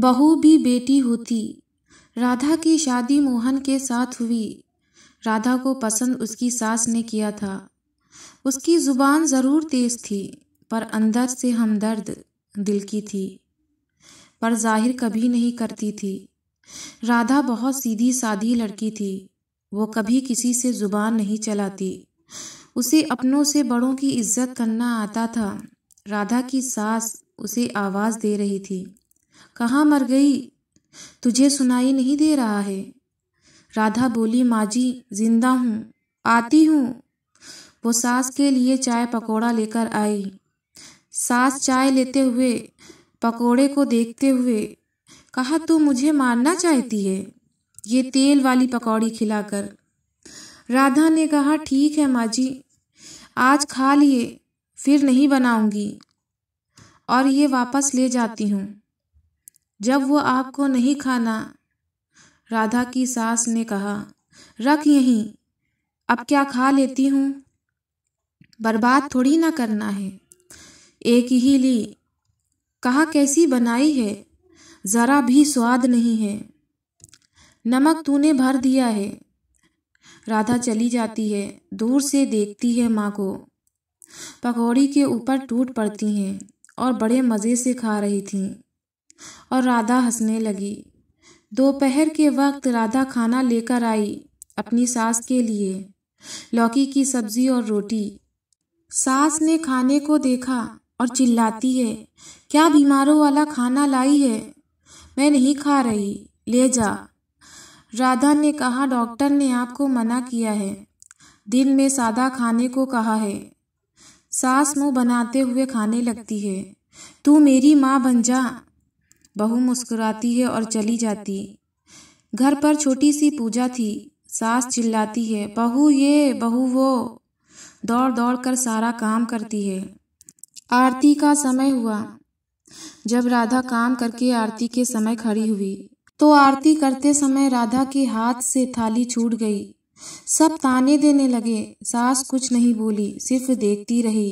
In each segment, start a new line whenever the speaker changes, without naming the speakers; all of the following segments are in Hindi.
बहू भी बेटी होती राधा की शादी मोहन के साथ हुई राधा को पसंद उसकी सास ने किया था उसकी ज़ुबान ज़रूर तेज थी पर अंदर से हमदर्द दिल की थी पर जाहिर कभी नहीं करती थी राधा बहुत सीधी सादी लड़की थी वो कभी किसी से ज़ुबान नहीं चलाती उसे अपनों से बड़ों की इज्जत करना आता था राधा की सास उसे आवाज़ दे रही थी कहाँ मर गई तुझे सुनाई नहीं दे रहा है राधा बोली माँ जी जिंदा हूँ आती हूँ वो सास के लिए चाय पकोड़ा लेकर आई सास चाय लेते हुए पकोड़े को देखते हुए कहा तू मुझे मारना चाहती है ये तेल वाली पकौड़ी खिलाकर राधा ने कहा ठीक है माँ जी आज खा लिए फिर नहीं बनाऊंगी और ये वापस ले जाती हूँ जब वो आपको नहीं खाना राधा की सास ने कहा रख यहीं अब क्या खा लेती हूँ बर्बाद थोड़ी ना करना है एक ही ली कहा कैसी बनाई है ज़रा भी स्वाद नहीं है नमक तूने भर दिया है राधा चली जाती है दूर से देखती है माँ को पकौड़ी के ऊपर टूट पड़ती हैं और बड़े मज़े से खा रही थीं और राधा हंसने लगी दोपहर के वक्त राधा खाना लेकर आई अपनी सास के लिए लौकी की सब्जी और रोटी सास ने खाने को देखा और चिल्लाती है क्या बीमारों वाला खाना लाई है मैं नहीं खा रही ले जा राधा ने कहा डॉक्टर ने आपको मना किया है दिन में सादा खाने को कहा है सास मुंह बनाते हुए खाने लगती है तू मेरी माँ बन जा बहू मुस्कुराती है और चली जाती घर पर छोटी सी पूजा थी सास चिल्लाती है बहू ये बहू वो दौड़ दौड़ कर सारा काम करती है आरती का समय हुआ जब राधा काम करके आरती के समय खड़ी हुई तो आरती करते समय राधा के हाथ से थाली छूट गई सब ताने देने लगे सास कुछ नहीं बोली सिर्फ देखती रही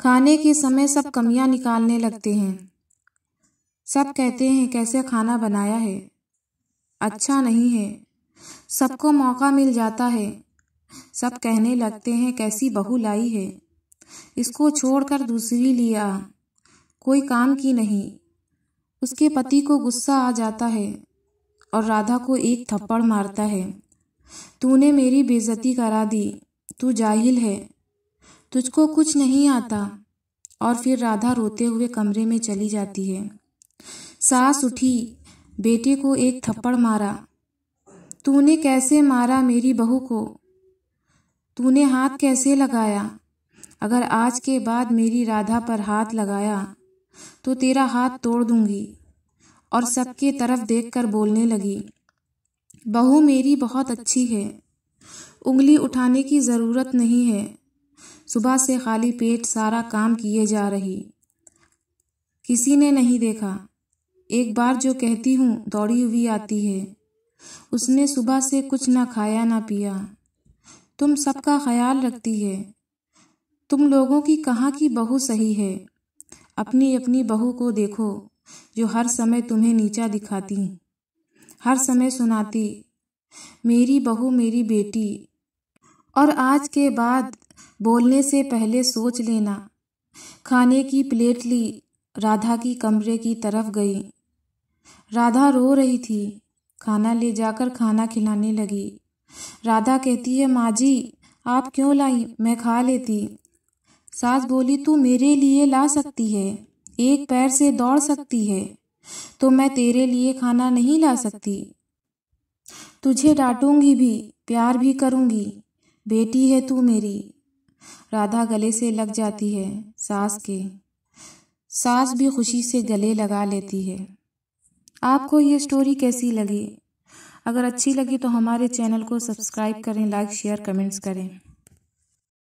खाने के समय सब कमियां निकालने लगते हैं सब कहते हैं कैसे खाना बनाया है अच्छा नहीं है सबको मौका मिल जाता है सब कहने लगते हैं कैसी बहू लाई है इसको छोड़कर दूसरी लिया कोई काम की नहीं उसके पति को गुस्सा आ जाता है और राधा को एक थप्पड़ मारता है तूने मेरी बेजती करा दी तू जाहिल है तुझको कुछ नहीं आता और फिर राधा रोते हुए कमरे में चली जाती है सास उठी बेटे को एक थप्पड़ मारा तूने कैसे मारा मेरी बहू को तूने हाथ कैसे लगाया अगर आज के बाद मेरी राधा पर हाथ लगाया तो तेरा हाथ तोड़ दूंगी और सबके तरफ देखकर बोलने लगी बहू मेरी बहुत अच्छी है उंगली उठाने की ज़रूरत नहीं है सुबह से खाली पेट सारा काम किए जा रही किसी ने नहीं देखा एक बार जो कहती हूँ दौड़ी हुई आती है उसने सुबह से कुछ ना खाया ना पिया तुम सबका ख्याल रखती है तुम लोगों की कहाँ की बहू सही है अपनी अपनी बहू को देखो जो हर समय तुम्हें नीचा दिखाती हर समय सुनाती मेरी बहू मेरी बेटी और आज के बाद बोलने से पहले सोच लेना खाने की प्लेट ली राधा की कमरे की तरफ गई राधा रो रही थी खाना ले जाकर खाना खिलाने लगी राधा कहती है माँ जी आप क्यों लाई मैं खा लेती सास बोली तू मेरे लिए ला सकती है एक पैर से दौड़ सकती है तो मैं तेरे लिए खाना नहीं ला सकती तुझे डांटूंगी भी प्यार भी करूंगी बेटी है तू मेरी राधा गले से लग जाती है सास के सास भी खुशी से गले लगा लेती है आपको ये स्टोरी कैसी लगी अगर अच्छी लगी तो हमारे चैनल को सब्सक्राइब करें लाइक शेयर कमेंट्स करें